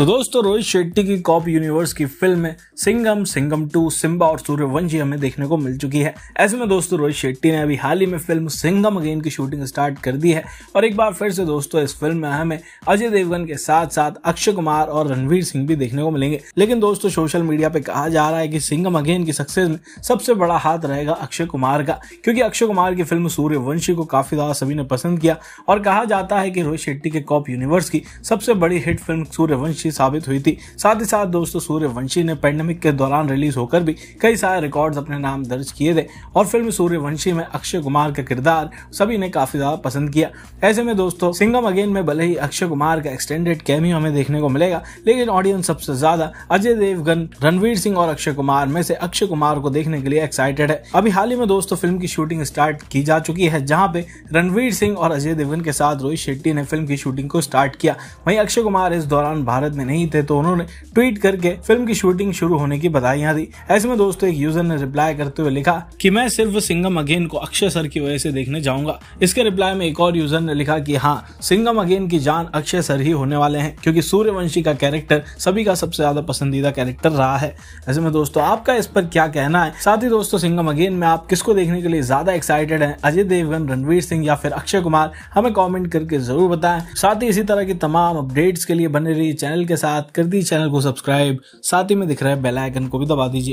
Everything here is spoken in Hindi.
तो दोस्तों रोहित शेट्टी की कॉप यूनिवर्स की फिल्म सिंगम सिंगम टू सिम्बा और सूर्यवंशी हमें देखने को मिल चुकी है ऐसे में दोस्तों रोहित शेट्टी ने अभी हाल ही में फिल्म सिंगम अगेन की शूटिंग स्टार्ट कर दी है और एक बार फिर से दोस्तों इस फिल्म में हमें अजय देवगन के साथ साथ अक्षय कुमार और रणवीर सिंह भी देखने को मिलेंगे लेकिन दोस्तों सोशल मीडिया पे कहा जा रहा है कि सिंगम अगेन की सक्सेस में सबसे बड़ा हाथ रहेगा अक्षय कुमार का क्योंकि अक्षय कुमार की फिल्म सूर्यवंशी को काफी ज्यादा सभी ने पसंद किया और कहा जाता है कि रोहित शेट्टी के कॉप यूनिवर्स की सबसे बड़ी हिट फिल्म सूर्यवंशी अच्छी साबित हुई थी साथ ही साथ दोस्तों सूर्यवंशी ने पेंडेमिक के दौरान रिलीज होकर भी कई सारे रिकॉर्ड अपने नाम दर्ज किए थे और फिल्म सूर्यवंशी में अक्षय कुमार का किरदार सभी ने काफी ज्यादा पसंद किया ऐसे में दोस्तों सिंगम अगेन में भले ही अक्षय कुमार का एक्सटेंडेड कैमियो हमें देखने को मिलेगा लेकिन ऑडियंस सबसे ज्यादा अजय देवगन रणवीर सिंह और अक्षय कुमार में से अक्षय कुमार को देखने के लिए एक्साइटेड है अभी हाल ही में दोस्तों फिल्म की शूटिंग स्टार्ट की जा चुकी है जहाँ पे रणवीर सिंह और अजय देवगन के साथ रोहित शेट्टी ने फिल्म की शूटिंग को स्टार्ट किया वहीं अक्षय कुमार इस दौरान भारत में नहीं थे तो उन्होंने ट्वीट करके फिल्म की शूटिंग शुरू होने की बधाइयां दी ऐसे में दोस्तों एक यूजर ने रिप्लाई करते हुए लिखा कि मैं सिर्फ सिंगम अगेन को अक्षय सर की वजह से देखने जाऊंगा इसके रिप्लाई में एक और यूजर ने लिखा की हाँ सिंगम अगेन की जान अक्षय सर ही होने वाले हैं क्योंकि सूर्यवंशी का कैरेक्टर सभी का सबसे ज्यादा पसंदीदा कैरेक्टर रहा है ऐसे में दोस्तों आपका इस पर क्या कहना है साथ ही दोस्तों सिंगम अगेन में आप किसको देखने के लिए ज्यादा एक्साइटेड है अजय देवगन रणवीर सिंह या फिर अक्षय कुमार हमें कॉमेंट करके जरूर बताएं साथ ही इसी तरह की तमाम अपडेट्स के लिए बने रही चैनल के साथ कर दी चैनल को सब्सक्राइब साथ ही में दिख रहा है बेल आइकन को भी दबा दीजिए